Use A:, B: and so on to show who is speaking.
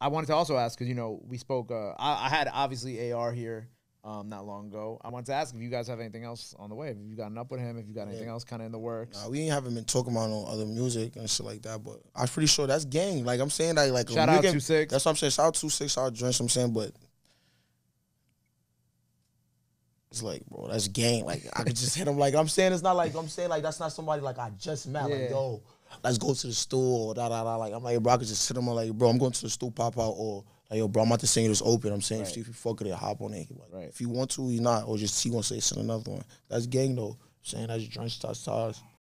A: I wanted to also ask because you know we spoke. Uh, I, I, had obviously AR here um, not long ago. I wanted to ask if you guys have anything else on the way. Have you gotten up with him? If you got anything yeah. else kind of in the works? Nah, we ain't haven't
B: been talking about no other music and shit like that. But I'm pretty sure that's gang. Like I'm saying that like shout out two six. That's what I'm saying. Shout out two six. Shout out Drench. I'm saying, but it's like, bro, that's game. Like I could
C: just hit him. Like I'm saying, it's not like I'm saying like that's not somebody like I just met. Yeah. Like yo,
B: let's go to the store da da da. Like I'm like, yo, bro, I could just sit him like, bro, I'm going to the store, pop out, or like, yo, bro, I'm about to sing it, it's open. I'm saying, right. if you fuck with it, hop on it. Like, right. If you want to, you not, or just he want to say send another one. That's gang though. saying that's drunk stars stars.